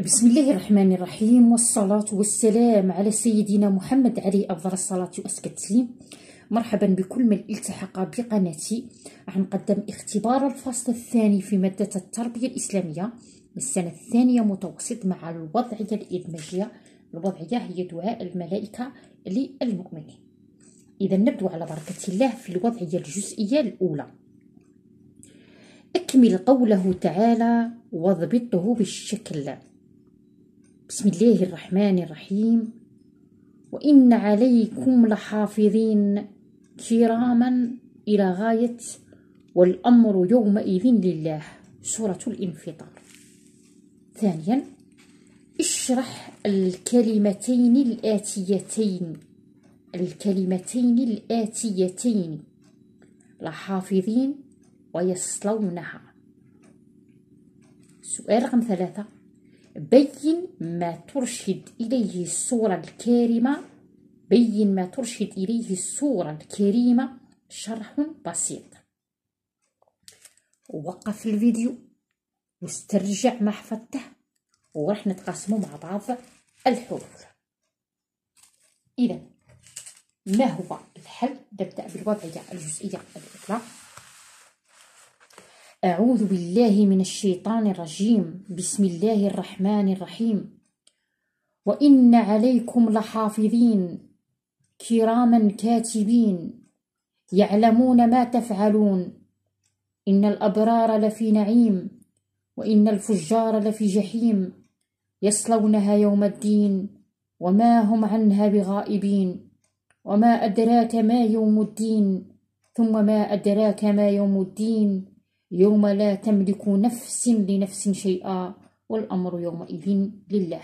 بسم الله الرحمن الرحيم والصلاة والسلام على سيدنا محمد عليه أفضل الصلاة وأزكى التسليم مرحبا بكل من التحق بقناتي راح نقدم اختبار الفصل الثاني في مادة التربية الإسلامية السنة الثانية متوسط مع الوضعية الإدماجية الوضعية هي دعاء الملائكة للمؤمنين إذا نبدو على بركة الله في الوضعية الجزئية الأولى أكمل قوله تعالى واضبطه بالشكل بسم الله الرحمن الرحيم وإن عليكم لحافظين كراما إلى غاية والأمر يومئذ لله سورة الانفطار ثانيا اشرح الكلمتين الآتيتين الكلمتين الآتيتين لحافظين ويصلونها سؤال رقم ثلاثة بين ما ترشد إليه الصورة الكريمة بين ما ترشد إليه الصورة الكريمة شرح بسيط وقف الفيديو واسترجع ما حفظته ورح نتقاسمه مع بعض الحروف إذا ما هو الحل نبدأ بالوضعية الجزئية الإطلاق أعوذ بالله من الشيطان الرجيم بسم الله الرحمن الرحيم وإن عليكم لحافظين كراما كاتبين يعلمون ما تفعلون إن الأبرار لفي نعيم وإن الفجار لفي جحيم يصلونها يوم الدين وما هم عنها بغائبين وما أدراك ما يوم الدين ثم ما أدراك ما يوم الدين يوم لا تملك نفس لنفس شيئا والأمر يومئذ لله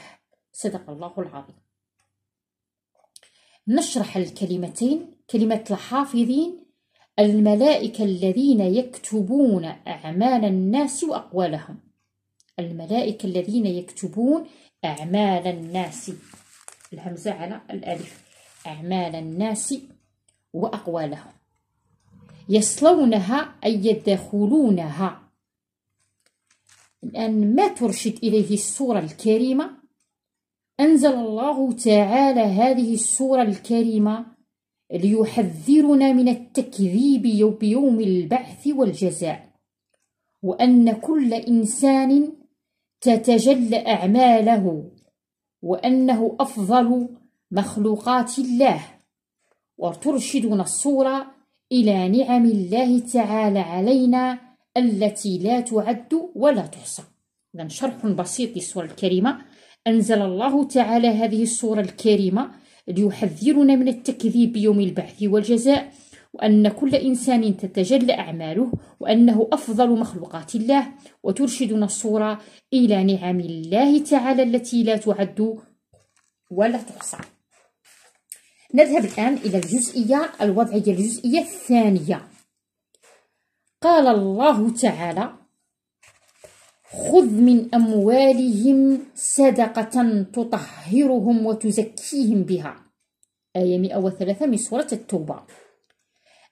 صدق الله العظيم نشرح الكلمتين كلمة الحافظين الملائكة الذين يكتبون أعمال الناس وأقوالهم الملائكة الذين يكتبون أعمال الناس الهمزة على الألف أعمال الناس وأقوالهم يصلونها أي يدخلونها الآن ما ترشد إليه السورة الكريمة أنزل الله تعالى هذه السورة الكريمة ليحذرنا من التكذيب بيوم البعث والجزاء وأن كل إنسان تتجلى أعماله وأنه أفضل مخلوقات الله وترشدنا الصورة إلى نعم الله تعالى علينا التي لا تعد ولا تحصى إذا شرح بسيط للسورة الكريمة أنزل الله تعالى هذه السورة الكريمة ليحذرنا من التكذيب بيوم البعث والجزاء وأن كل إنسان تتجلى أعماله وأنه أفضل مخلوقات الله وترشدنا الصورة إلى نعم الله تعالى التي لا تعد ولا تحصى نذهب الآن إلى الجزئية الوضعية الجزئية الثانية قال الله تعالى خذ من أموالهم صدقة تطهرهم وتزكيهم بها آية 103 من سورة التوبة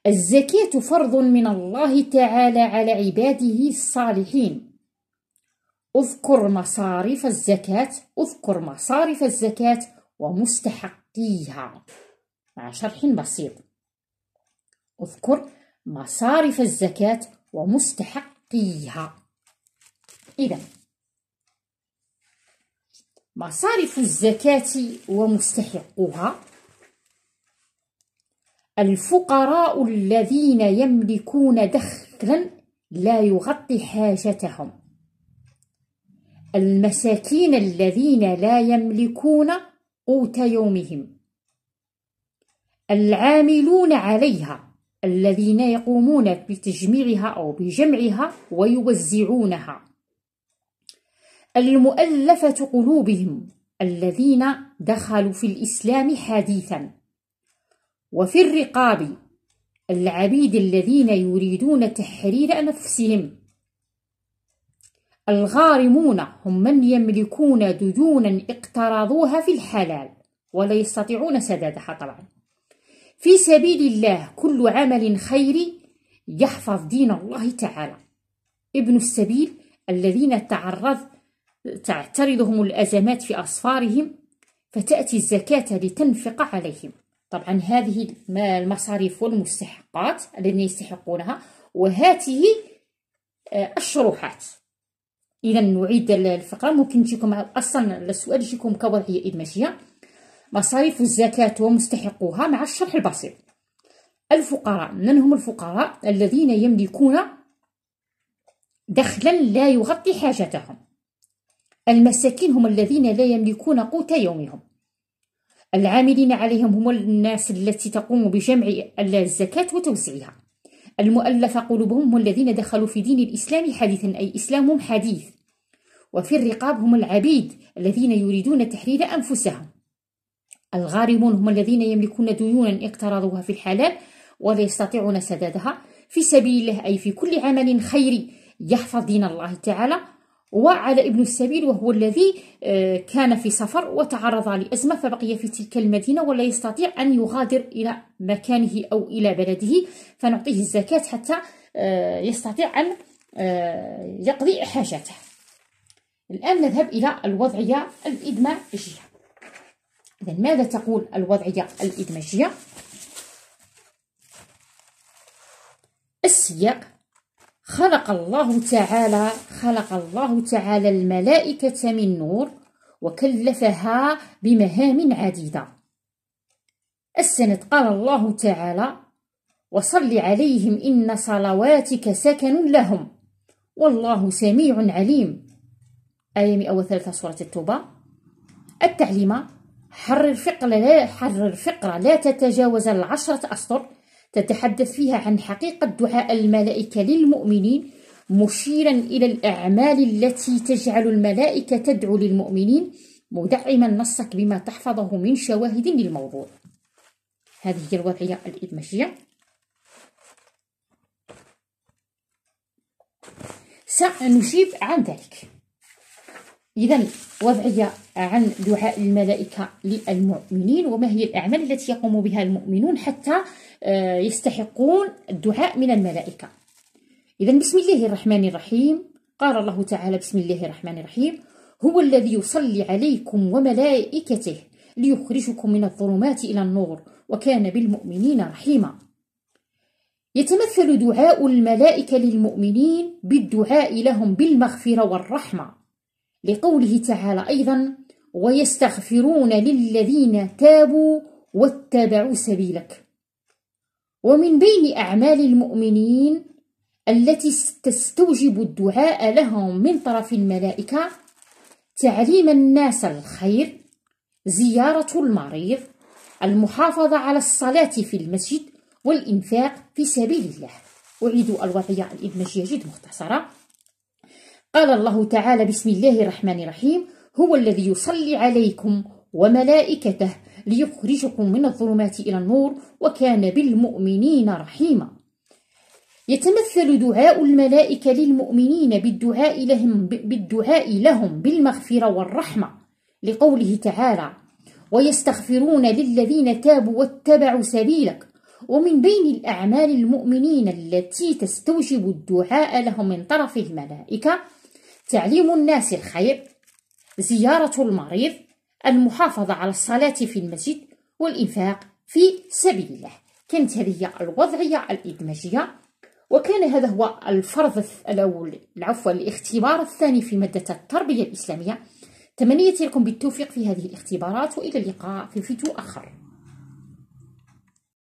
الزكاة فرض من الله تعالى على عباده الصالحين اذكر مصاريف الزكاة اذكر مصاريف الزكاة ومستحقيها مع شرح بسيط اذكر مصارف الزكاة ومستحقيها إذا مصارف الزكاة ومستحقها الفقراء الذين يملكون دخلا لا يغطي حاجتهم المساكين الذين لا يملكون قوت يومهم العاملون عليها الذين يقومون بتجميعها أو بجمعها ويوزعونها المؤلفة قلوبهم الذين دخلوا في الإسلام حديثا وفي الرقاب العبيد الذين يريدون تحرير نفسهم الغارمون هم من يملكون ديونا اقترضوها في الحلال ولا يستطيعون سدادها طبعا في سبيل الله كل عمل خيري يحفظ دين الله تعالى ابن السبيل الذين تعرض تعترضهم الأزمات في أصفارهم فتأتي الزكاة لتنفق عليهم طبعا هذه المصاريف والمستحقات الذين يستحقونها وهاته آه، الشروحات إذا نعيد الفقرة ممكن تجيكم أصلا السؤال يجيكم كوضعية إدماجية مصاريف الزكاة ومستحقوها مع الشرح البسيط الفقراء من هم الفقراء الذين يملكون دخلا لا يغطي حاجتهم المساكين هم الذين لا يملكون قوت يومهم العاملين عليهم هم الناس التي تقوم بجمع الزكاة وتوزيعها المؤلف قلوبهم هم الذين دخلوا في دين الإسلام حديثا أي إسلامهم حديث وفي الرقاب هم العبيد الذين يريدون تحرير أنفسهم الغارمون هم الذين يملكون ديونا اقترضوها في الحلال ولا يستطيعون سدادها في سبيل الله أي في كل عمل خيري يحفظ دين الله تعالى وعلى ابن السبيل وهو الذي آه، كان في سفر وتعرض لأزمة فبقي في تلك المدينة ولا يستطيع أن يغادر إلى مكانه أو إلى بلده فنعطيه الزكاة حتى آه، يستطيع أن آه، يقضي حاجته الآن نذهب إلى الوضعية الإدماجية إذا ماذا تقول الوضعية الإدماجية؟ السياق خلق الله تعالى خلق الله تعالى الملائكة من نور وكلفها بمهام عديدة السند قال الله تعالى وصل عليهم إن صلواتك سكن لهم والله سميع عليم آية 103 سورة التوبة التعليمة حرر فقرة لا حرر فقرة لا تتجاوز العشرة أسطر تتحدث فيها عن حقيقة دعاء الملائكة للمؤمنين مشيرا إلى الأعمال التي تجعل الملائكة تدعو للمؤمنين مدعما نصك بما تحفظه من شواهد للموضوع هذه هي الوضعية الإدمجية سنجيب عن ذلك إذا وضعية عن دعاء الملائكة للمؤمنين وما هي الأعمال التي يقوم بها المؤمنون حتى آه، يستحقون الدعاء من الملائكة إذا بسم الله الرحمن الرحيم قال الله تعالى بسم الله الرحمن الرحيم هو الذي يصلي عليكم وملائكته ليخرجكم من الظلمات إلى النور وكان بالمؤمنين رحيما يتمثل دعاء الملائكة للمؤمنين بالدعاء لهم بالمغفرة والرحمة لقوله تعالى أيضا ويستغفرون للذين تابوا واتبعوا سبيلك ومن بين أعمال المؤمنين التي تستوجب الدعاء لهم من طرف الملائكة تعليم الناس الخير زيارة المريض المحافظة على الصلاة في المسجد والإنفاق في سبيل الله أعيد الوضعية الإبنجية جد مختصرة قال الله تعالى بسم الله الرحمن الرحيم هو الذي يصلي عليكم وملائكته ليخرجكم من الظلمات إلى النور وكان بالمؤمنين رحيما يتمثل دعاء الملائكة للمؤمنين بالدعاء لهم, بالدعاء لهم بالمغفرة والرحمة لقوله تعالى ويستغفرون للذين تابوا واتبعوا سبيلك ومن بين الأعمال المؤمنين التي تستوجب الدعاء لهم من طرف الملائكة تعليم الناس الخير زيارة المريض المحافظة على الصلاة في المسجد والإنفاق في سبيل الله كانت هذه الوضعية الإدماجية وكان هذا هو الفرض أو العفو الاختبار الثاني في مادة التربية الإسلامية تمنيت لكم بالتوفيق في هذه الاختبارات وإلى اللقاء في فيديو آخر